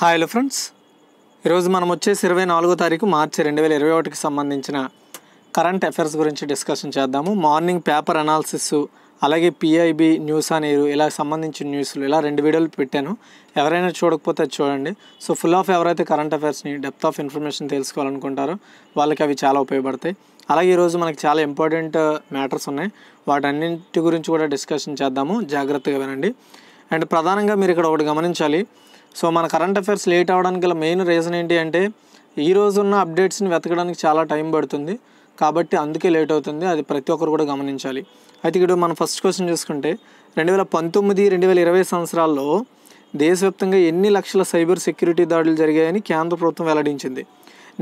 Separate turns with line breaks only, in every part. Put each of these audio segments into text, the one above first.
hi hello friends ఈరోజు మనం వచ్చేసి ఇరవై నాలుగో తారీఖు మార్చి రెండు వేల ఇరవై ఒకటికి సంబంధించిన కరెంట్ అఫైర్స్ గురించి డిస్కషన్ చేద్దాము మార్నింగ్ పేపర్ అనాలిసిస్ అలాగే పిఐబి న్యూస్ అని ఇలా సంబంధించిన న్యూస్లు ఇలా రెండు వీడియోలు పెట్టాను ఎవరైనా చూడకపోతే చూడండి సో ఫుల్ ఆఫ్ ఎవరైతే కరెంట్ అఫైర్స్ని డెప్త్ ఆఫ్ ఇన్ఫర్మేషన్ తెలుసుకోవాలనుకుంటారో వాళ్ళకి అవి చాలా ఉపయోగపడతాయి అలాగే ఈరోజు మనకి చాలా ఇంపార్టెంట్ మ్యాటర్స్ ఉన్నాయి వాటన్నింటి గురించి కూడా డిస్కషన్ చేద్దాము జాగ్రత్తగా వినండి అండ్ ప్రధానంగా మీరు ఇక్కడ ఒకటి గమనించాలి సో మన కరెంట్ అఫైర్స్ లేట్ అవడానికి గల మెయిన్ రీజన్ ఏంటి అంటే ఈ రోజు ఉన్న అప్డేట్స్ని వెతకడానికి చాలా టైం పడుతుంది కాబట్టి అందుకే లేట్ అవుతుంది అది ప్రతి ఒక్కరు కూడా గమనించాలి అయితే ఇక్కడ మనం ఫస్ట్ క్వశ్చన్ చూసుకుంటే రెండు వేల పంతొమ్మిది రెండు వేల ఇరవై సంవత్సరాల్లో దేశవ్యాప్తంగా ఎన్ని లక్షల సైబర్ సెక్యూరిటీ దాడులు జరిగాయని కేంద్ర ప్రభుత్వం వెల్లడించింది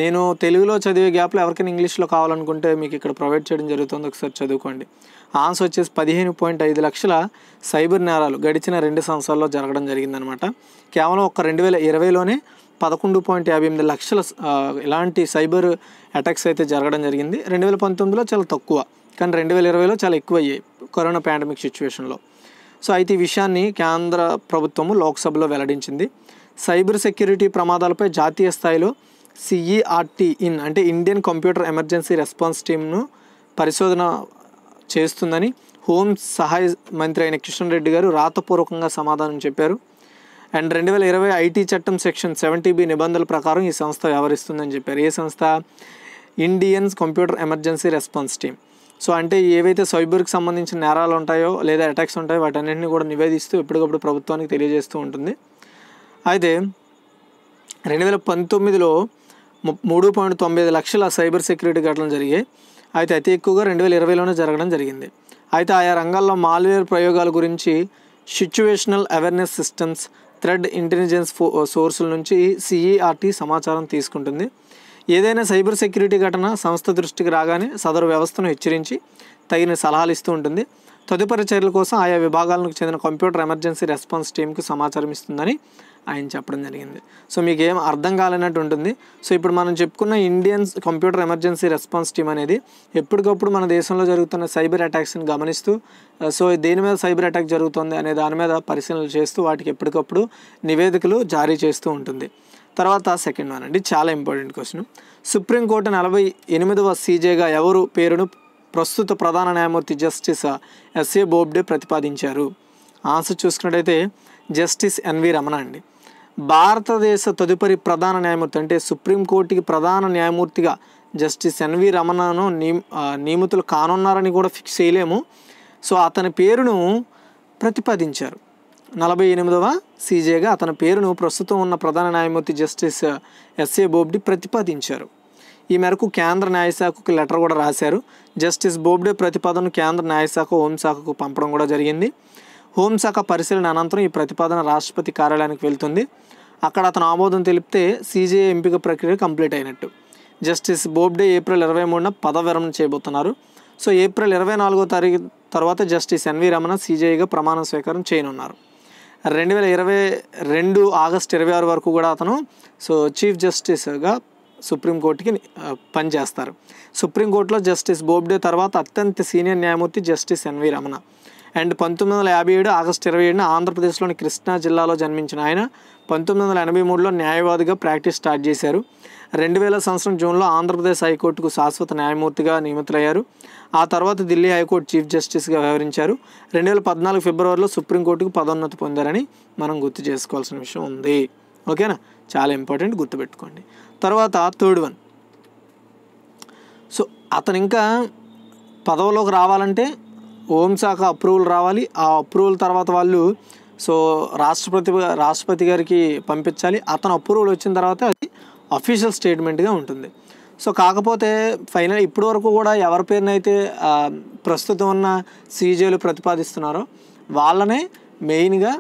నేను తెలుగులో చదివే గ్యాప్లో ఎవరికైనా ఇంగ్లీష్లో కావాలనుకుంటే మీకు ఇక్కడ ప్రొవైడ్ చేయడం జరుగుతుంది ఒకసారి చదువుకోండి ఆన్సర్ వచ్చేసి పదిహేను పాయింట్ ఐదు లక్షల సైబర్ నేరాలు గడిచిన రెండు సంవత్సరాల్లో జరగడం జరిగిందనమాట కేవలం ఒక రెండు వేల ఇరవైలోనే పదకొండు పాయింట్ యాభై ఎనిమిది లక్షల ఇలాంటి సైబర్ అటాక్స్ అయితే జరగడం జరిగింది రెండు వేల పంతొమ్మిదిలో చాలా తక్కువ కానీ రెండు వేల ఇరవైలో చాలా ఎక్కువ అయ్యాయి కరోనా పాండమిక్ సిచ్యువేషన్లో సో అయితే ఈ విషయాన్ని కేంద్ర ప్రభుత్వము లోక్సభలో వెల్లడించింది సైబర్ సెక్యూరిటీ ప్రమాదాలపై జాతీయ స్థాయిలో సిఈఆర్టీ ఇన్ e అంటే ఇండియన్ కంప్యూటర్ ఎమర్జెన్సీ రెస్పాన్స్ టీమ్ను పరిశోధన చేస్తుందని హోం సహాయ మంత్రి అయిన కిషన్ రెడ్డి గారు రాతపూర్వకంగా సమాధానం చెప్పారు అండ్ రెండు వేల ఇరవై ఐటీ చట్టం సెక్షన్ సెవెంటీ బి నిబంధనల ప్రకారం ఈ సంస్థ వ్యవహరిస్తుందని చెప్పారు ఏ సంస్థ Indians computer emergency response team so అంటే ఏవైతే సైబర్కి సంబంధించిన నేరాలు ఉంటాయో లేదా అటాక్స్ ఉంటాయో వాటన్నింటినీ కూడా నివేదిస్తూ ఎప్పటికప్పుడు ప్రభుత్వానికి తెలియజేస్తూ ఉంటుంది అయితే రెండు వేల పంతొమ్మిదిలో మూడు పాయింట్ తొమ్మిది లక్షల సైబర్ సెక్యూరిటీ ఘటనలు జరిగాయి అయితే అతి ఎక్కువగా రెండు వేల ఇరవైలోనే జరగడం జరిగింది అయితే ఆయా రంగాల్లో మాల్వేర్ ప్రయోగాల గురించి situational awareness systems threat intelligence ఫో సోర్సుల నుంచి సిఈఆర్టీ e సమాచారం తీసుకుంటుంది ఏదైనా సైబర్ సెక్యూరిటీ ఘటన సంస్థ దృష్టికి రాగానే సదరు వ్యవస్థను హెచ్చరించి తగిన సలహాలు ఇస్తూ ఉంటుంది తదుపరి చర్యల కోసం ఆయా విభాగాలకు చెందిన కంప్యూటర్ ఎమర్జెన్సీ రెస్పాన్స్ టీంకు సమాచారం ఇస్తుందని ఆయన చెప్పడం జరిగింది సో మీకు ఏం అర్థం కాలేనట్టు ఉంటుంది సో ఇప్పుడు మనం చెప్పుకున్న Indians computer emergency response team అనేది ఎప్పటికప్పుడు మన దేశంలో జరుగుతున్న సైబర్ అటాక్స్ని గమనిస్తూ సో దేని మీద సైబర్ అటాక్ జరుగుతుంది అనే దాని మీద పరిశీలనలు చేస్తూ వాటికి ఎప్పటికప్పుడు నివేదికలు జారీ చేస్తూ ఉంటుంది తర్వాత సెకండ్ వన్ అండి చాలా ఇంపార్టెంట్ క్వశ్చన్ సుప్రీంకోర్టు నలభై ఎనిమిదవ సీజేగా ఎవరు పేరును ప్రస్తుత ప్రధాన న్యాయమూర్తి జస్టిస్ ఎస్ఏ బోబ్డే ప్రతిపాదించారు ఆన్సర్ చూసుకున్నట్టయితే జస్టిస్ ఎన్వి రమణ అండి భారతదేశ తదుపరి ప్రధాన న్యాయమూర్తి అంటే సుప్రీంకోర్టుకి ప్రధాన న్యాయమూర్తిగా జస్టిస్ ఎన్వి రమణను నియమితులు కానున్నారని కూడా ఫిక్స్ చేయలేము సో అతని పేరును ప్రతిపాదించారు నలభై ఎనిమిదవ సీజేగా అతని పేరును ప్రస్తుతం ఉన్న ప్రధాన న్యాయమూర్తి జస్టిస్ ఎస్ఏ బోబ్డి ప్రతిపాదించారు ఈ మేరకు కేంద్ర న్యాయశాఖకు లెటర్ కూడా రాశారు జస్టిస్ బోబ్డే ప్రతిపాదనను కేంద్ర న్యాయశాఖ హోంశాఖకు పంపడం కూడా జరిగింది హోంశాఖ పరిశీలన అనంతరం ఈ ప్రతిపాదన రాష్ట్రపతి కార్యాలయానికి వెళ్తుంది అక్కడ అతను ఆమోదం తెలిపితే సీజీఐ ఎంపిక ప్రక్రియ కంప్లీట్ అయినట్టు జస్టిస్ బోబ్డే ఏప్రిల్ ఇరవై మూడున పదవిరమణ చేయబోతున్నారు సో ఏప్రిల్ ఇరవై నాలుగో తారీఖు తర్వాత జస్టిస్ ఎన్వి రమణ సీజేఐగా ప్రమాణ స్వీకారం చేయనున్నారు రెండు వేల ఇరవై రెండు ఆగస్ట్ ఇరవై ఆరు వరకు కూడా అతను సో చీఫ్ జస్టిస్గా సుప్రీంకోర్టుకి పనిచేస్తారు సుప్రీంకోర్టులో జస్టిస్ బోబ్డే తర్వాత అత్యంత సీనియర్ న్యాయమూర్తి జస్టిస్ ఎన్వి రమణ అండ్ పంతొమ్మిది వందల యాభై ఏడు ఆగస్టు ఇరవై ఏడున ఆంధ్రప్రదేశ్లోని కృష్ణా జిల్లాలో జన్మించిన ఆయన పంతొమ్మిది వందల ఎనభై మూడులో న్యాయవాదిగా ప్రాక్టీస్ స్టార్ట్ చేశారు రెండు వేల సంవత్సరం జూన్లో ఆంధ్రప్రదేశ్ హైకోర్టుకు శాశ్వత న్యాయమూర్తిగా నియమితులయ్యారు ఆ తర్వాత ఢిల్లీ హైకోర్టు చీఫ్ జస్టిస్గా వ్యవహరించారు రెండు వేల పద్నాలుగు ఫిబ్రవరిలో సుప్రీంకోర్టుకు పదోన్నతి పొందారని మనం గుర్తు చేసుకోవాల్సిన విషయం ఉంది ఓకేనా చాలా ఇంపార్టెంట్ గుర్తుపెట్టుకోండి తర్వాత థర్డ్ వన్ సో అతను ఇంకా పదవిలోకి రావాలంటే హోంశాఖ అప్రూవల్ రావాలి ఆ అప్రూవల్ తర్వాత వాళ్ళు సో రాష్ట్రపతి రాష్ట్రపతి గారికి పంపించాలి అతను అప్రూవల్ వచ్చిన తర్వాత అది అఫీషియల్ స్టేట్మెంట్గా ఉంటుంది సో కాకపోతే ఫైనల్ ఇప్పటి వరకు కూడా ఎవరి పేరునైతే ప్రస్తుతం ఉన్న సీజేలు ప్రతిపాదిస్తున్నారో వాళ్ళనే మెయిన్గా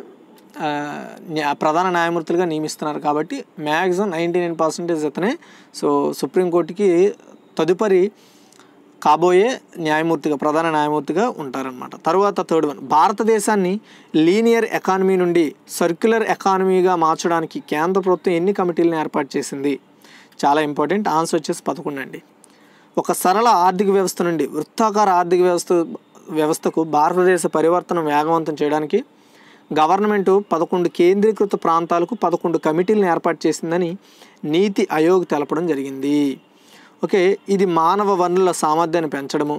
ప్రధాన న్యాయమూర్తులుగా నియమిస్తున్నారు కాబట్టి మ్యాక్సిమం నైంటీ నైన్ పర్సెంటేజ్ అతనే సో సుప్రీంకోర్టుకి తదుపరి కాబోయే న్యాయమూర్తిగా ప్రధాన న్యాయమూర్తిగా ఉంటారనమాట తర్వాత థర్డ్ వన్ భారతదేశాన్ని లీనియర్ ఎకానమీ నుండి సర్క్యులర్ ఎకానమీగా మార్చడానికి కేంద్ర ప్రభుత్వం ఎన్ని కమిటీలను ఏర్పాటు చేసింది చాలా ఇంపార్టెంట్ ఆన్సర్ వచ్చేసి పదకొండు అండి ఒక సరళ ఆర్థిక వ్యవస్థ నుండి వృత్తాకార ఆర్థిక వ్యవస్థ వ్యవస్థకు భారతదేశ పరివర్తన వేగవంతం చేయడానికి గవర్నమెంట్ పదకొండు కేంద్రీకృత ప్రాంతాలకు పదకొండు కమిటీలను ఏర్పాటు చేసిందని నీతి ఆయోగ్ తెలపడం జరిగింది ఓకే ఇది మానవ వనరుల సామర్థ్యాన్ని పెంచడము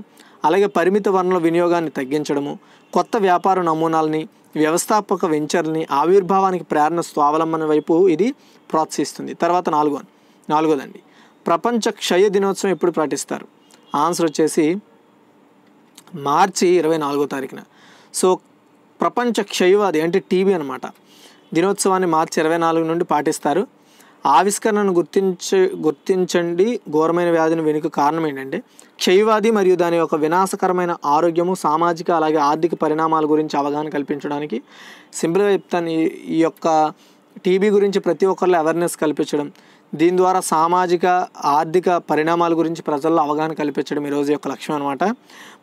అలాగే పరిమిత వనరుల వినియోగాన్ని తగ్గించడము కొత్త వ్యాపార నమూనాలని వ్యవస్థాపక వెంచర్ని ఆవిర్భావానికి ప్రేరణ స్వావలంబన వైపు ఇది ప్రోత్సహిస్తుంది తర్వాత నాలుగో నాలుగోదండి ప్రపంచ క్షయ దినోత్సవం ఎప్పుడు పాటిస్తారు ఆన్సర్ వచ్చేసి మార్చి ఇరవై నాలుగో తారీఖున సో ప్రపంచ క్షయవాది అంటే టీవీ అనమాట దినోత్సవాన్ని మార్చి ఇరవై నాలుగు నుండి పాటిస్తారు ఆవిష్కరణను గుర్తించ గుర్తించండి ఘోరమైన వ్యాధిని వెనుక కారణం ఏంటంటే క్షయవాది మరియు దాని యొక్క వినాశకరమైన ఆరోగ్యము సామాజిక అలాగే ఆర్థిక పరిణామాల గురించి అవగాహన కల్పించడానికి సింపుల్గా చెప్తాను ఈ యొక్క టీబీ గురించి ప్రతి ఒక్కరిలో అవేర్నెస్ కల్పించడం దీని ద్వారా సామాజిక ఆర్థిక పరిణామాల గురించి ప్రజల్లో అవగాహన కల్పించడం ఈరోజు యొక్క లక్ష్యం అనమాట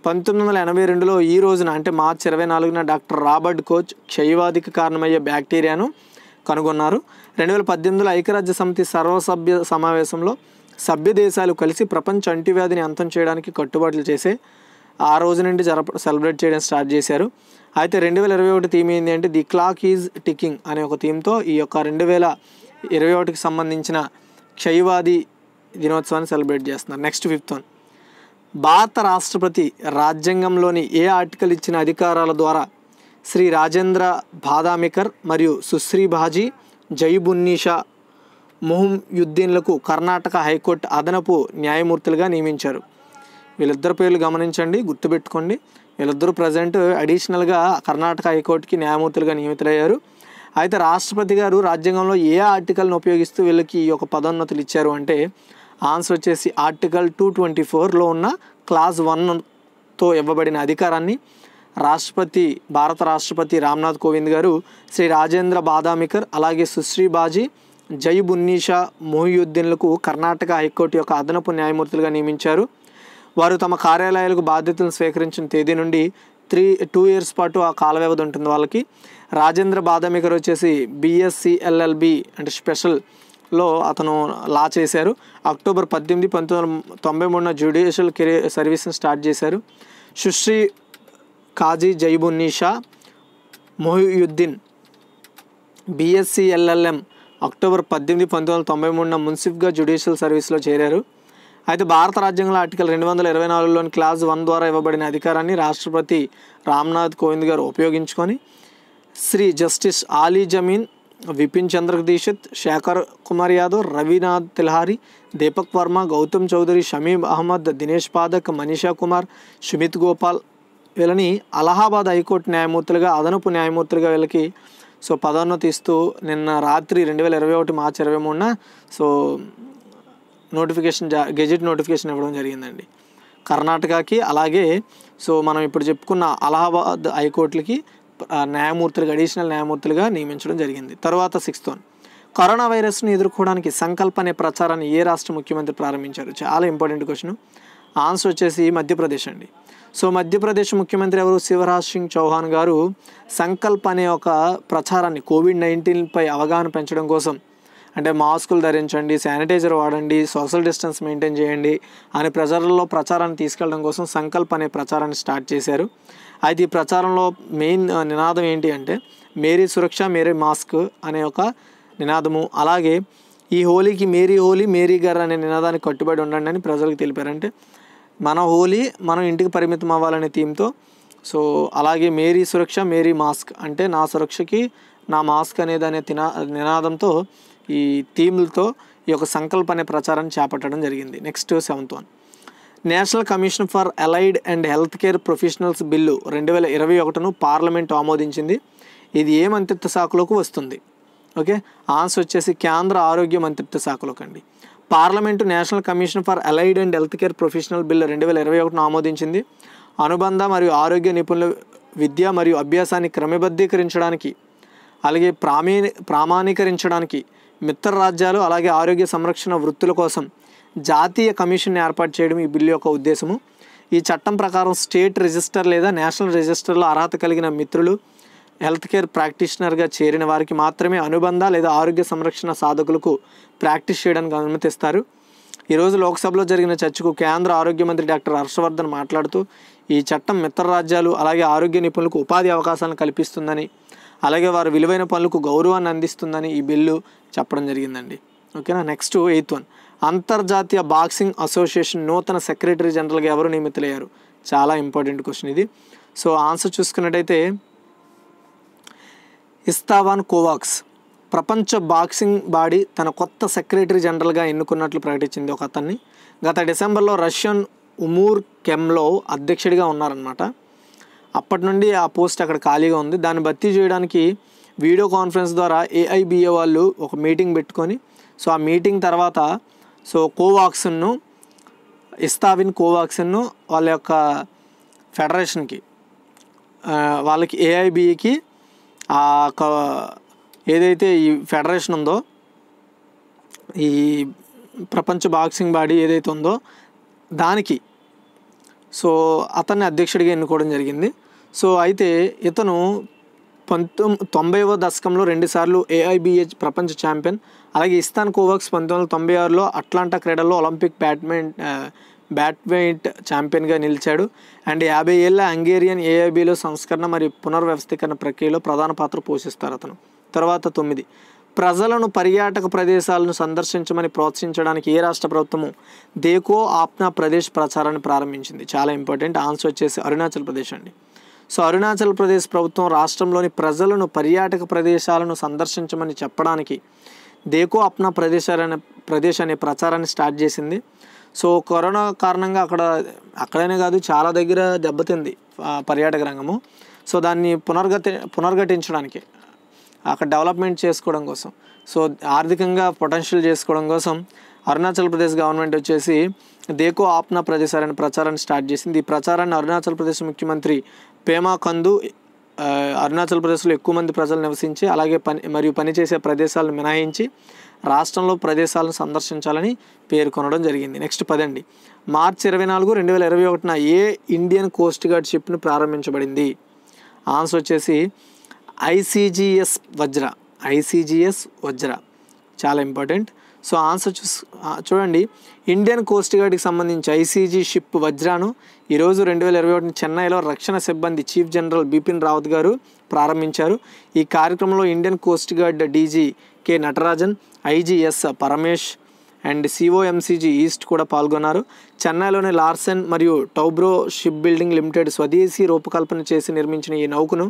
పంతొమ్మిది వందల ఎనభై రెండులో ఈ రోజున అంటే మార్చి ఇరవై నాలుగున డాక్టర్ రాబర్ట్ కోచ్ క్షయవాదికి కారణమయ్యే బ్యాక్టీరియాను కనుగొన్నారు రెండు వేల పద్దెనిమిదిలో ఐక్యరాజ్య సమితి సర్వసభ్య సమావేశంలో సభ్య దేశాలు కలిసి ప్రపంచ అంటువ్యాధిని అంతం చేయడానికి కట్టుబాట్లు చేసే ఆ రోజు నుండి జరప సెలబ్రేట్ చేయడం స్టార్ట్ చేశారు అయితే రెండు వేల ఇరవై ఒకటి థీమ్ ఏంటి అంటే ది క్లాక్ ఈజ్ టికింగ్ అనే ఒక థీమ్తో ఈ యొక్క రెండు వేల ఇరవై ఒకటికి సంబంధించిన క్షయవాది దినోత్సవాన్ని సెలబ్రేట్ చేస్తున్నారు నెక్స్ట్ ఫిఫ్త్ వన్ భారత రాష్ట్రపతి రాజ్యాంగంలోని ఏ ఆర్టికల్ ఇచ్చిన అధికారాల ద్వారా శ్రీ రాజేంద్ర బాదామికర్ మరియు సుశ్రీ బాజీ జైబున్నీషా యుద్దీన్లకు కర్ణాటక హైకోర్టు అదనపు న్యాయమూర్తులుగా నియమించారు వీళ్ళిద్దరు పేర్లు గమనించండి గుర్తుపెట్టుకోండి వీళ్ళిద్దరూ ప్రజెంట్ అడిషనల్గా కర్ణాటక హైకోర్టుకి న్యాయమూర్తులుగా నియమితులయ్యారు అయితే రాష్ట్రపతి గారు రాజ్యాంగంలో ఏ ఆర్టికల్ను ఉపయోగిస్తూ వీళ్ళకి ఈ యొక్క పదోన్నతులు ఇచ్చారు అంటే ఆన్సర్ వచ్చేసి ఆర్టికల్ టూ ట్వంటీ ఫోర్లో ఉన్న క్లాజ్ వన్తో ఇవ్వబడిన అధికారాన్ని రాష్ట్రపతి భారత రాష్ట్రపతి రామ్నాథ్ కోవింద్ గారు శ్రీ రాజేంద్ర బాదామికర్ అలాగే సుశ్రీ బాజీ జైబున్నీషా మొహియుద్దీన్లకు కర్ణాటక హైకోర్టు యొక్క అదనపు న్యాయమూర్తులుగా నియమించారు వారు తమ కార్యాలయాలకు బాధ్యతలను స్వీకరించిన తేదీ నుండి త్రీ టూ ఇయర్స్ పాటు ఆ కాల వ్యవధి ఉంటుంది వాళ్ళకి రాజేంద్ర బాదామికర్ వచ్చేసి బిఎస్సిఎల్ఎల్బి అంటే స్పెషల్ లో అతను లా చేశారు అక్టోబర్ పద్దెనిమిది పంతొమ్మిది వందల తొంభై మూడున జ్యుడిషియల్ కెరీర్ సర్వీస్ని స్టార్ట్ చేశారు Sushri Kazi Jaibunnisa Mohiuddin BSc LLM October పద్దెనిమిది పంతొమ్మిది వందల తొంభై మూడున మున్సిఫ్గా జ్యుడిషియల్ సర్వీస్లో చేరారు అయితే భారత రాజ్యాంగంలో ఆర్టికల్ రెండు వందల ఇరవై నాలుగులోని క్లాస్ వన్ ద్వారా ఇవ్వబడిన అధికారాన్ని రాష్ట్రపతి రామ్నాథ్ కోవింద్ గారు ఉపయోగించుకొని శ్రీ జస్టిస్ ఆలీ జమీన్ విపిన్ చంద్ర దీక్షిత్ శేఖర్ కుమార్ యాదవ్ రవినాథ్ తిల్హారి దీపక్ వర్మ గౌతమ్ చౌదరి షమీమ్ అహ్మద్ దినేష్ పాదక్ మనీషా కుమార్ సుమిత్ గోపాల్ వీళ్ళని అలహాబాద్ హైకోర్టు న్యాయమూర్తులుగా అదనపు న్యాయమూర్తులుగా వీళ్ళకి సో పదోన్నతి ఇస్తూ నిన్న రాత్రి రెండు వేల ఇరవై ఒకటి మార్చి ఇరవై మూడున సో నోటిఫికేషన్ జా గెజెట్ నోటిఫికేషన్ ఇవ్వడం జరిగిందండి కర్ణాటకకి అలాగే సో మనం ఇప్పుడు చెప్పుకున్న అలహాబాద్ హైకోర్టులకి న్యాయమూర్తులుగా అడిషనల్ న్యాయమూర్తులుగా నియమించడం జరిగింది తర్వాత సిక్స్త్ వన్ కరోనా వైరస్ను ఎదుర్కోవడానికి సంకల్ప అనే ప్రచారాన్ని ఏ రాష్ట్ర ముఖ్యమంత్రి ప్రారంభించారు చాలా ఇంపార్టెంట్ క్వశ్చన్ ఆన్సర్ వచ్చేసి మధ్యప్రదేశ్ అండి సో మధ్యప్రదేశ్ ముఖ్యమంత్రి ఎవరు శివరాజ్ సింగ్ చౌహాన్ గారు సంకల్ప్ అనే ఒక ప్రచారాన్ని కోవిడ్ నైన్టీన్పై అవగాహన పెంచడం కోసం అంటే మాస్కులు ధరించండి శానిటైజర్ వాడండి సోషల్ డిస్టెన్స్ మెయింటైన్ చేయండి అని ప్రజలలో ప్రచారాన్ని తీసుకెళ్ళడం కోసం సంకల్ప్ అనే ప్రచారాన్ని స్టార్ట్ చేశారు అయితే ఈ ప్రచారంలో మెయిన్ నినాదం ఏంటి అంటే మేరీ సురక్ష మేరీ మాస్క్ అనే ఒక నినాదము అలాగే ఈ హోలీకి మేరీ హోలీ మేరీ గారు అనే నినాదానికి కట్టుబడి ఉండండి అని ప్రజలకు తెలిపారంటే మన హోలీ మనం ఇంటికి పరిమితం అవ్వాలనే థీమ్తో సో అలాగే మేరీ సురక్ష మేరీ మాస్క్ అంటే నా సురక్షకి నా మాస్క్ అనేది అనే తినా నినాదంతో ఈ థీమ్లతో ఈ యొక్క సంకల్ప అనే ప్రచారం చేపట్టడం జరిగింది next seventh one national commission for allied and health care professionals bill రెండు వేల ఇరవై ఒకటిను పార్లమెంట్ ఆమోదించింది ఇది ఏ మంత్రిత్వ శాఖలోకి వస్తుంది ఓకే ఆన్సర్ వచ్చేసి కేంద్ర ఆరోగ్య మంత్రిత్వ శాఖలోకి అండి parliament national commission for allied and health care professional bill రెండు వేల ఇరవై ఒకటిను ఆమోదించింది అనుబంధ మరియు ఆరోగ్య నిపుణుల విద్య మరియు అభ్యాసాన్ని క్రమబద్ధీకరించడానికి అలాగే ప్రామీ ప్రామాణీకరించడానికి మిత్ర రాజ్యాలు అలాగే ఆరోగ్య సంరక్షణ వృత్తుల కోసం జాతీయ కమిషన్ ఏర్పాటు చేయడం ఈ బిల్లు యొక్క ఉద్దేశము ఈ చట్టం ప్రకారం స్టేట్ రిజిస్టర్ లేదా నేషనల్ రిజిస్టర్లో అర్హత కలిగిన మిత్రులు హెల్త్ కేర్ ప్రాక్టీషనర్గా చేరిన వారికి మాత్రమే అనుబంధ లేదా ఆరోగ్య సంరక్షణ సాధకులకు ప్రాక్టీస్ చేయడానికి అనుమతిస్తారు ఈరోజు లోక్సభలో జరిగిన చర్చకు కేంద్ర ఆరోగ్య మంత్రి డాక్టర్ హర్షవర్ధన్ మాట్లాడుతూ ఈ చట్టం మిత్ర రాజ్యాలు అలాగే ఆరోగ్య నిపుణులకు ఉపాధి అవకాశాలను కల్పిస్తుందని అలాగే వారు విలువైన పనులకు గౌరవాన్ని అందిస్తుందని ఈ బిల్లు చెప్పడం జరిగిందండి ఓకేనా నెక్స్ట్ ఎయిత్ వన్ అంతర్జాతీయ బాక్సింగ్ అసోసియేషన్ నూతన సెక్రటరీ జనరల్గా ఎవరు నియమితులయ్యారు చాలా ఇంపార్టెంట్ క్వశ్చన్ ఇది సో ఆన్సర్ చూసుకున్నట్టయితే ఇస్తావాన్ కోవాక్స్ ప్రపంచ బాక్సింగ్ బాడీ తన కొత్త సెక్రటరీ జనరల్గా ఎన్నుకున్నట్లు ప్రకటించింది ఒక అతన్ని గత డిసెంబర్లో రష్యన్ ఉమూర్ కెమ్లో అధ్యక్షుడిగా ఉన్నారనమాట అప్పటి నుండి ఆ పోస్ట్ అక్కడ ఖాళీగా ఉంది దాన్ని భర్తీ చేయడానికి వీడియో కాన్ఫరెన్స్ ద్వారా ఏఐబిఏ వాళ్ళు ఒక మీటింగ్ పెట్టుకొని సో ఆ మీటింగ్ తర్వాత సో కోవాక్సిన్ను ఇస్తావిన్ కోవాక్సిన్ను వాళ్ళ యొక్క ఫెడరేషన్కి వాళ్ళకి ఏఐబిఏకి ఆ క ఏదైతే ఈ ఫెడరేషన్ ఉందో ఈ ప్రపంచ బాక్సింగ్ బాడీ ఏదైతే ఉందో దానికి సో అతన్ని అధ్యక్షుడిగా ఎన్నుకోవడం జరిగింది సో అయితే ఇతను పంతొమ్మిది తొంభైవ దశకంలో రెండుసార్లు ఏఐబిహెచ్ ప్రపంచ ఛాంపియన్ అలాగే ఇస్తాన్ కోవాక్స్ పంతొమ్మిది వందల తొంభై ఆరులో అట్లాంటా క్రీడల్లో ఒలింపిక్ బ్యాడ్మింట్ బ్యాట్వెయిట్ ఛాంపియన్గా నిలిచాడు అండ్ యాభై ఏళ్ళ హంగేరియన్ ఏఐబిలో సంస్కరణ మరియు పునర్వ్యవస్థీకరణ ప్రక్రియలో ప్రధాన పాత్ర పోషిస్తారు అతను తర్వాత తొమ్మిది ప్రజలను పర్యాటక ప్రదేశాలను సందర్శించమని ప్రోత్సహించడానికి ఏ రాష్ట్ర ప్రభుత్వము దేకో ఆప్నా ప్రదేశ్ ప్రచారాన్ని ప్రారంభించింది చాలా ఇంపార్టెంట్ ఆన్సర్ వచ్చేసి అరుణాచల్ ప్రదేశ్ అండి సో అరుణాచల్ ప్రదేశ్ ప్రభుత్వం రాష్ట్రంలోని ప్రజలను పర్యాటక ప్రదేశాలను సందర్శించమని చెప్పడానికి దేకో ఆప్నా ప్రదేశాలనే ప్రదేశ్ అనే ప్రచారాన్ని స్టార్ట్ చేసింది సో కరోనా కారణంగా అక్కడ అక్కడనే కాదు చాలా దగ్గర దెబ్బతింది పర్యాటక రంగము సో దాన్ని పునర్గతి పునర్ఘటించడానికి అక్కడ డెవలప్మెంట్ చేసుకోవడం కోసం సో ఆర్థికంగా పొటెన్షియల్ చేసుకోవడం కోసం అరుణాచల్ ప్రదేశ్ గవర్నమెంట్ వచ్చేసి దేకో ఆప్నా ప్రదేశాలని ప్రచారాన్ని స్టార్ట్ చేసింది ఈ ప్రచారాన్ని అరుణాచల్ ప్రదేశ్ ముఖ్యమంత్రి పేమా కందు అరుణాచల్ ప్రదేశ్లో ఎక్కువ మంది ప్రజలు నివసించి అలాగే పని మరియు పనిచేసే ప్రదేశాలను మినహాయించి రాష్ట్రంలో ప్రదేశాలను సందర్శించాలని పేర్కొనడం జరిగింది నెక్స్ట్ పదండి మార్చి ఇరవై నాలుగు రెండు వేల ఇరవై ఒకటిన ఏ ఇండియన్ కోస్ట్ గార్డ్ షిప్ను ప్రారంభించబడింది ఆన్సర్ వచ్చేసి ఐసీజీఎస్ వజ్ర ఐసీజీఎస్ వజ్ర చాలా ఇంపార్టెంట్ సో ఆన్సర్ చూడండి ఇండియన్ కోస్ట్ గార్డ్కి సంబంధించి ఐసీజీ షిప్ వజ్రాను ఈరోజు రెండు వేల ఇరవై ఒకటి చెన్నైలో రక్షణ సిబ్బంది చీఫ్ జనరల్ బిపిన్ రావత్ గారు ప్రారంభించారు ఈ కార్యక్రమంలో Indian coast guard DG K Natarajan IG S Paramesh and COMCG east కూడా పాల్గొన్నారు చెన్నైలోని లార్సెన్ మరియు టౌబ్రో షిప్ బిల్డింగ్ లిమిటెడ్ స్వదేశీ రూపకల్పన చేసి నిర్మించిన ఈ నౌకను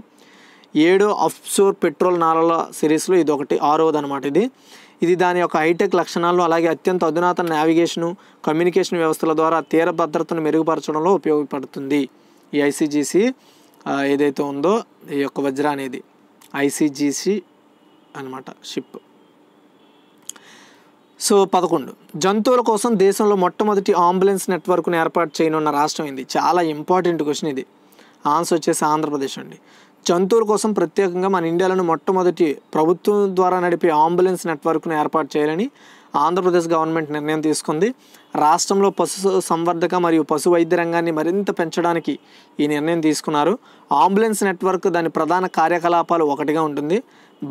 ఏడో అఫ్సోర్ పెట్రోల్ నాళాల సిరీస్లో ఇది ఒకటి అనమాట ఇది ఇది దాని యొక్క హైటెక్ లక్షణాలను అలాగే అత్యంత అధునాతన నావిగేషను కమ్యూనికేషన్ వ్యవస్థల ద్వారా తీర భద్రతను మెరుగుపరచడంలో ఉపయోగపడుతుంది ఈ ఐసీజీసీ ఏదైతే ఉందో ఈ యొక్క వజ్ర అనేది ఐసీజీసీ అనమాట షిప్ సో పదకొండు జంతువుల కోసం దేశంలో మొట్టమొదటి అంబులెన్స్ నెట్వర్క్ను ఏర్పాటు చేయనున్న రాష్ట్రం ఇది చాలా ఇంపార్టెంట్ క్వశ్చన్ ఇది ఆన్సర్ వచ్చేసి ఆంధ్రప్రదేశ్ అండి జంతువుల కోసం ప్రత్యేకంగా మన ఇండియాలోని మొట్టమొదటి ప్రభుత్వం ద్వారా నడిపే అంబులెన్స్ నెట్వర్క్ను ఏర్పాటు చేయాలని ఆంధ్రప్రదేశ్ గవర్నమెంట్ నిర్ణయం తీసుకుంది రాష్ట్రంలో పశు సంవర్ధక మరియు పశు వైద్య రంగాన్ని మరింత పెంచడానికి ఈ నిర్ణయం తీసుకున్నారు అంబులెన్స్ నెట్వర్క్ దాని ప్రధాన కార్యకలాపాలు ఒకటిగా ఉంటుంది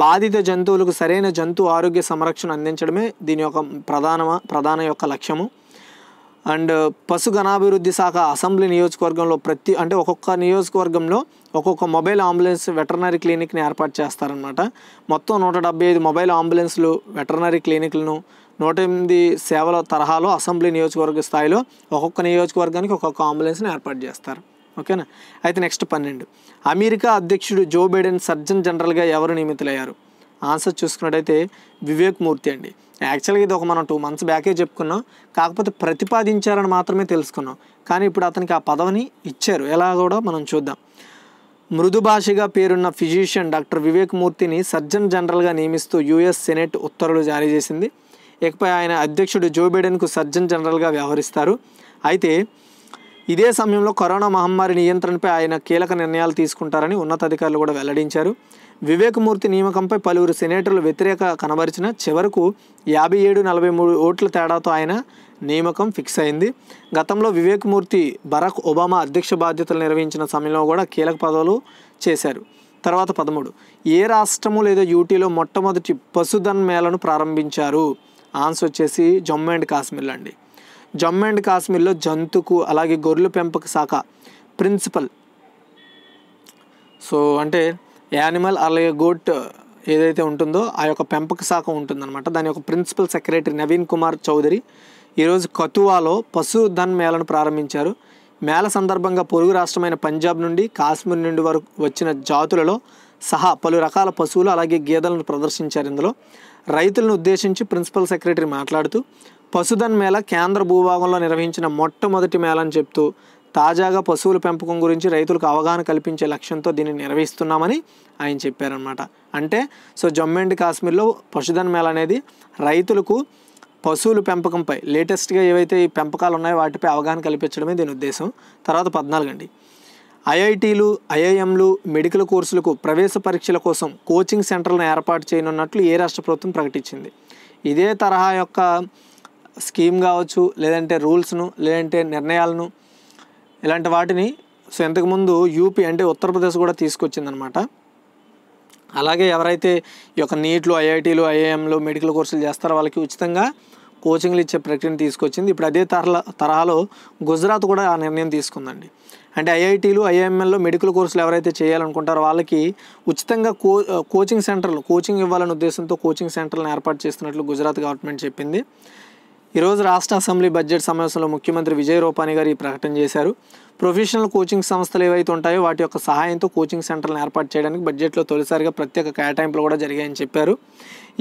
బాధిత జంతువులకు సరైన జంతు ఆరోగ్య సంరక్షణ అందించడమే దీని యొక్క ప్రధాన ప్రధాన యొక్క లక్ష్యము అండ్ పశు గణాభివృద్ధి శాఖ అసెంబ్లీ నియోజకవర్గంలో ప్రతి అంటే ఒక్కొక్క నియోజకవర్గంలో ఒక్కొక్క మొబైల్ అంబులెన్స్ వెటర్నరీ క్లినిక్ని ఏర్పాటు చేస్తారనమాట మొత్తం నూట డెబ్బై ఐదు మొబైల్ అంబులెన్స్లు వెటర్నరీ క్లినిక్లను నూట ఎనిమిది సేవల తరహాలో అసెంబ్లీ నియోజకవర్గ స్థాయిలో ఒక్కొక్క నియోజకవర్గానికి ఒక్కొక్క అంబులెన్స్ని ఏర్పాటు చేస్తారు ఓకేనా అయితే నెక్స్ట్ పన్నెండు అమెరికా అధ్యక్షుడు జో బైడెన్ సర్జన్ జనరల్గా ఎవరు నియమితులయ్యారు ఆన్సర్ చూసుకున్నట్టయితే వివేక్ మూర్తి అండి యాక్చువల్గా ఇది ఒక మనం టూ మంత్స్ బ్యాకే చెప్పుకున్నాం కాకపోతే ప్రతిపాదించారని మాత్రమే తెలుసుకున్నాం కానీ ఇప్పుడు అతనికి ఆ పదవిని ఇచ్చారు ఎలా కూడా మనం చూద్దాం మృదుభాషిగా పేరున్న ఫిజిషియన్ డాక్టర్ వివేక్ మూర్తిని సర్జన్ జనరల్గా నియమిస్తూ యుఎస్ సెనెట్ ఉత్తర్వులు జారీ చేసింది ఇకపై ఆయన అధ్యక్షుడు జో బైడెన్కు సర్జన్ జనరల్గా వ్యవహరిస్తారు అయితే ఇదే సమయంలో కరోనా మహమ్మారి నియంత్రణపై ఆయన కీలక నిర్ణయాలు తీసుకుంటారని ఉన్నతాధికారులు కూడా వెల్లడించారు వివేక్ మూర్తి నియామకంపై పలువురు సెనేటర్లు వ్యతిరేక కనబరిచిన చివరకు యాభై ఏడు నలభై మూడు ఓట్ల తేడాతో ఆయన నియామకం ఫిక్స్ అయింది గతంలో వివేక్ మూర్తి బరాక్ ఒబామా అధ్యక్ష బాధ్యతలు నిర్వహించిన సమయంలో కూడా కీలక పదవులు చేశారు తర్వాత పదమూడు ఏ రాష్ట్రము లేదా యూటీలో మొట్టమొదటి పశుధన్ మేళను ప్రారంభించారు ఆన్సర్ వచ్చేసి జమ్మూ అండ్ కాశ్మీర్లో అండి జమ్మూ అండ్ కాశ్మీర్లో జంతుకు అలాగే గొర్రెల పెంపక శాఖ ప్రిన్సిపల్ సో అంటే యానిమల్ అలాగే గోట్ ఏదైతే ఉంటుందో ఆ యొక్క పెంపక శాఖ ఉంటుందన్నమాట దాని యొక్క ప్రిన్సిపల్ సెక్రటరీ నవీన్ కుమార్ చౌదరి ఈరోజు కతువాలో పశుధన్ మేళను ప్రారంభించారు మేళ సందర్భంగా పొరుగు రాష్ట్రమైన పంజాబ్ నుండి కాశ్మీర్ నుండి వరకు వచ్చిన జాతులలో సహా పలు రకాల పశువులు అలాగే గేదెలను ప్రదర్శించారు ఇందులో రైతులను ఉద్దేశించి ప్రిన్సిపల్ సెక్రటరీ మాట్లాడుతూ పశుధన్ మేళ కేంద్ర భూభాగంలో నిర్వహించిన మొట్టమొదటి మేళ అని చెప్తూ తాజాగా పశువుల పెంపకం గురించి రైతులకు అవగాహన కల్పించే లక్ష్యంతో దీన్ని నిర్వహిస్తున్నామని ఆయన చెప్పారనమాట అంటే సో జమ్మూ అండ్ కాశ్మీర్లో పశుధన్ మేళ అనేది రైతులకు పశువుల పెంపకంపై లేటెస్ట్గా ఏవైతే ఈ పెంపకాలు ఉన్నాయో వాటిపై అవగాహన కల్పించడమే దీని ఉద్దేశం తర్వాత పద్నాలుగండి ఐఐటీలు ఐఐఎంలు మెడికల్ కోర్సులకు ప్రవేశ పరీక్షల కోసం కోచింగ్ సెంటర్లను ఏర్పాటు చేయనున్నట్లు ఏ రాష్ట్ర ప్రభుత్వం ప్రకటించింది ఇదే తరహా యొక్క స్కీమ్ కావచ్చు లేదంటే రూల్స్ను లేదంటే నిర్ణయాలను ఇలాంటి వాటిని సో ఇంతకుముందు యూపీ అంటే ఉత్తరప్రదేశ్ కూడా తీసుకొచ్చిందనమాట అలాగే ఎవరైతే ఈ యొక్క నీట్లు ఐఐటీలు ఐఐఎంలు మెడికల్ కోర్సులు చేస్తారో వాళ్ళకి ఉచితంగా కోచింగ్లు ఇచ్చే ప్రక్రియను తీసుకొచ్చింది ఇప్పుడు అదే తరహా తరహాలో గుజరాత్ కూడా ఆ నిర్ణయం తీసుకుందండి అంటే ఐఐటీలు ఐఐఎంఎల్లో మెడికల్ కోర్సులు ఎవరైతే చేయాలనుకుంటారో వాళ్ళకి ఉచితంగా కో కోచింగ్ సెంటర్లు కోచింగ్ ఇవ్వాలనే ఉద్దేశంతో కోచింగ్ సెంటర్లను ఏర్పాటు చేస్తున్నట్లు గుజరాత్ గవర్నమెంట్ చెప్పింది ఈరోజు రాష్ట్ర అసెంబ్లీ బడ్జెట్ సమావేశంలో ముఖ్యమంత్రి విజయ్ రూపాణి గారు ఈ ప్రకటన చేశారు ప్రొఫెషనల్ కోచింగ్ సంస్థలు ఏవైతే ఉంటాయో వాటి యొక్క సహాయంతో కోచింగ్ సెంటర్లను ఏర్పాటు చేయడానికి బడ్జెట్లో తొలిసారిగా ప్రత్యేక కేటాయింపులు కూడా జరిగాయని చెప్పారు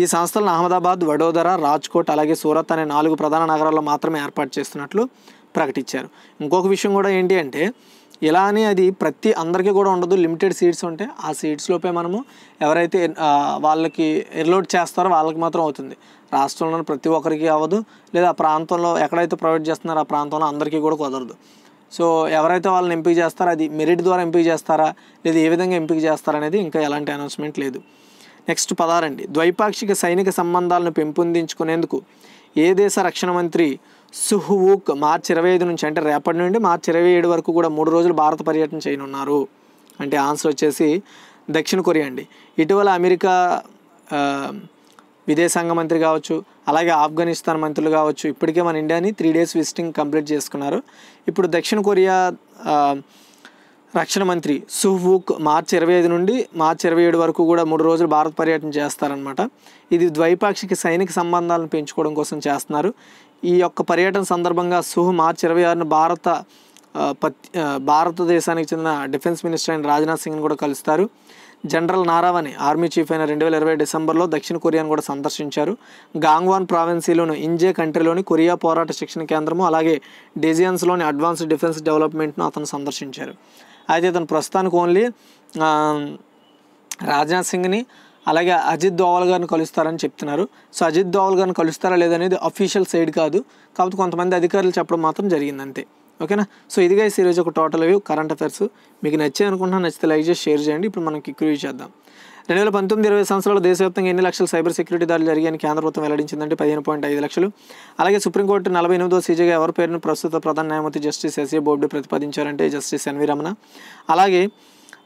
ఈ సంస్థలను అహ్మదాబాద్ వడోదర రాజ్కోట్ అలాగే సూరత్ అనే నాలుగు ప్రధాన నగరాల్లో మాత్రమే ఏర్పాటు చేస్తున్నట్లు ప్రకటించారు ఇంకొక విషయం కూడా ఏంటి అంటే ఇలా అని అది ప్రతి అందరికీ కూడా ఉండదు లిమిటెడ్ సీట్స్ ఉంటే ఆ సీట్స్లోపే మనము ఎవరైతే వాళ్ళకి ఎర్లోడ్ చేస్తారో వాళ్ళకి మాత్రం అవుతుంది రాష్ట్రంలోని ప్రతి ఒక్కరికి అవ్వదు లేదా ఆ ప్రాంతంలో ఎక్కడైతే ప్రొవైడ్ చేస్తున్నారో ఆ ప్రాంతంలో అందరికీ కూడా కుదరదు సో ఎవరైతే వాళ్ళని ఎంపిక చేస్తారో అది మెరిట్ ద్వారా ఎంపిక చేస్తారా లేదా ఏ విధంగా ఎంపిక చేస్తారనేది ఇంకా ఎలాంటి అనౌన్స్మెంట్ లేదు నెక్స్ట్ పదారండి ద్వైపాక్షిక సైనిక సంబంధాలను పెంపొందించుకునేందుకు ఏ దేశ రక్షణ మంత్రి సుహువుక్ మార్చి ఇరవై ఐదు నుంచి అంటే రేపటి నుండి మార్చి ఇరవై ఏడు వరకు కూడా మూడు రోజులు భారత పర్యటన చేయనున్నారు అంటే ఆన్సర్ వచ్చేసి దక్షిణ కొరియా అండి ఇటీవల అమెరికా విదేశాంగ మంత్రి కావచ్చు అలాగే ఆఫ్ఘనిస్తాన్ మంత్రులు కావచ్చు ఇప్పటికే మన ఇండియాని త్రీ డేస్ విజిటింగ్ కంప్లీట్ చేసుకున్నారు ఇప్పుడు దక్షిణ కొరియా రక్షణ మంత్రి సుహ్వూక్ మార్చి ఇరవై ఐదు నుండి మార్చి ఇరవై ఏడు వరకు కూడా మూడు రోజులు భారత పర్యటన చేస్తారనమాట ఇది ద్వైపాక్షిక సైనిక సంబంధాలను పెంచుకోవడం కోసం చేస్తున్నారు ఈ యొక్క పర్యటన సందర్భంగా సుహ్ మార్చి ఇరవై ఆరున భారత భారతదేశానికి చెందిన డిఫెన్స్ మినిస్టర్ అయిన రాజ్నాథ్ సింగ్ని కూడా కలుస్తారు జనరల్ నారావని ఆర్మీ చీఫ్ అయిన రెండు వేల ఇరవై డిసెంబర్లో దక్షిణ కొరియాను కూడా సందర్శించారు గాంగ్వాన్ ప్రావిన్సీలోని ఇంజే కంట్రీలోని కొరియా పోరాట శిక్షణ కేంద్రము అలాగే డిజియన్స్లోని అడ్వాన్స్డ్ డిఫెన్స్ డెవలప్మెంట్ను అతను సందర్శించారు అయితే అతను ప్రస్తుతానికి ఓన్లీ రాజ్నాథ్ సింగ్ని అలాగే అజిత్ దోవల్ గారిని కలుస్తారని చెప్తున్నారు సో అజిత్ దోవల్ గారిని కలుస్తారా లేదనేది అఫీషియల్ సైడ్ కాదు కాబట్టి కొంతమంది అధికారులు చెప్పడం మాత్రం జరిగిందంతే ఓకేనా సో ఇదిగా గైస్ ఒక టోటల్ వ్యూ కరెంట్ అఫైర్స్ మీకు నచ్చే అనుకుంటున్నా నచ్చితే లైక్ చేసి షేర్ చేయండి ఇప్పుడు మనం క్విక్ రివ్యూ చేద్దాం రెండు వేల పంతొమ్మిది ఇరవై సంవత్సరాలు దేశవ్యాప్తంగా ఎన్ని లక్షల సైబర్ సెక్యూరిటీ దాడులు జరిగాయని కేంద్ర ప్రభుత్వం వెల్లడించిందంటే పదిహేను పాయింట్ ఐదు లక్షలు అలాగే సుప్రీంకోర్టు నలభై ఎనిమిదో సీజీగా ఎవరి పేరును ప్రస్తుత ప్రధాన న్యాయమూర్తి జస్టిస్ ఎస్ఏ బోబ్డే ప్రతిపాదించారంటే జస్టిస్ ఎన్వీ రమణ అలాగే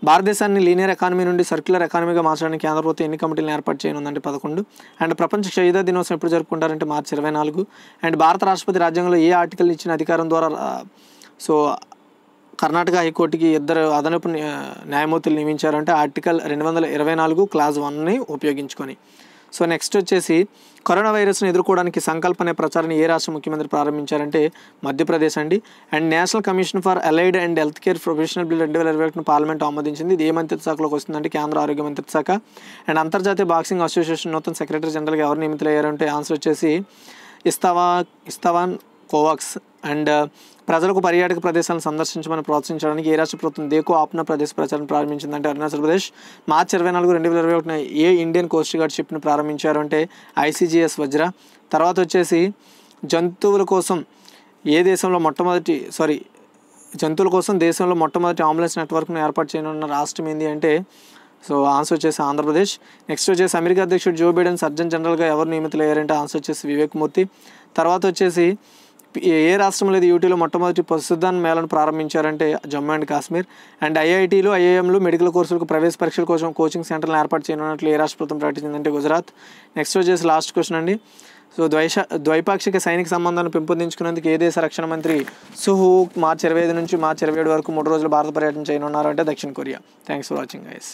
భారతదేశాన్ని లీనియర్ ఎకానమీ నుండి సర్క్యులర్ ఎకానమీగా మార్చడానికి కేంద్ర ప్రభుత్వం ఎన్ని కమిటీలను ఏర్పాటు చేయనుందంటే పదకొండు అండ్ ప్రపంచ క్షయిద దినోత్సవం ఎప్పుడు జరుపుకుంటారంటే మార్చి ఇరవై నాలుగు అండ్ భారత రాష్ట్రపతి రాజ్యాంగంలో ఏ ఆర్టికల్ ఇచ్చిన అధికారం ద్వారా సో కర్ణాటక హైకోర్టుకి ఇద్దరు అదనపు న్యాయమూర్తులు నియమించారంటే ఆర్టికల్ రెండు వందల ఇరవై నాలుగు క్లాజ్ వన్ని ఉపయోగించుకొని సో నెక్స్ట్ వచ్చేసి కరోనా వైరస్ను ఎదుర్కోవడానికి సంకల్ప అనే ప్రచారాన్ని ఏ రాష్ట్ర ముఖ్యమంత్రి ప్రారంభించారంటే మధ్యప్రదేశ్ అండి and national commission for allied and health care professional bill రెండు వేల ఇరవై ఒకటిను పార్లమెంట్ ఆమోదించింది ఇది ఏ మంత్రిత్వ శాఖలోకి వస్తుందంటే కేంద్ర ఆరోగ్య మంత్రిత్వ శాఖ అండ్ అంతర్జాతీయ బాక్సింగ్ అసోసియేషన్ నూతన సెక్రటరీ జనరల్గా ఎవరు నియమితులయ్యారంటే ఆన్సర్ వచ్చేసి ఇస్తావా ఇస్తావాన్ కోవాక్స్ అండ్ ప్రజలకు పర్యాటక ప్రదేశాలను సందర్శించమని ప్రోత్సహించడానికి ఏ రాష్ట్ర ప్రభుత్వం దేకు ఆప్న ప్రదేశ ప్రచారం ప్రారంభించిందంటే అరుణాచల్ ప్రదేశ్ మార్చి ఇరవై నాలుగు రెండు వేల ఇరవై ఒకటిన ఏ ఇండియన్ కోస్ట్ గార్డ్ షిప్ను ప్రారంభించారు అంటే ఐసీజీఎస్ వజ్ర తర్వాత వచ్చేసి జంతువుల కోసం ఏ దేశంలో మొట్టమొదటి సారీ జంతువుల కోసం దేశంలో మొట్టమొదటి అంబులెన్స్ నెట్వర్క్ను ఏర్పాటు చేయనున్న రాష్ట్రం ఏంటి అంటే సో ఆన్సర్ వచ్చేసి ఆంధ్రప్రదేశ్ నెక్స్ట్ వచ్చేసి అమెరికా అధ్యక్షుడు జో బైడెన్ సర్జన్ జనరల్గా ఎవరు నియమితులయ్యారంటే ఆన్సర్ వచ్చేసి వివేక్ మూర్తి తర్వాత వచ్చేసి ఏ రాష్ట్రంలో లేదు యూటీలో మొట్టమొదటి పశుద్ధాన్ మేళను ప్రారంభించారంటే జమ్మూ అండ్ కాశ్మీర్ అండ్ ఐఐటీలు ఐఐఎంలు మెడికల్ కోర్సులకు ప్రవేశ పరీక్షల కోసం కోచింగ్ సెంటర్లను ఏర్పాటు చేయనున్నట్లు ఏ రాష్ట్ర ప్రభుత్వం ప్రకటించిందంటే గుజరాత్ నెక్స్ట్ వచ్చేసి లాస్ట్ క్వశ్చన్ అండి సో ద్వైష ద్వైపాక్షిక సైనిక సంబంధాలను పెంపొందించుకునేందుకు ఏ దేశ రక్షణ మంత్రి సుహు మార్చి ఇరవై ఐదు నుంచి మార్చి ఇరవై ఏడు వరకు మూడు రోజులు భారత పర్యటన చేయనున్నారు అంటే దక్షిణ Korea thanks for watching guys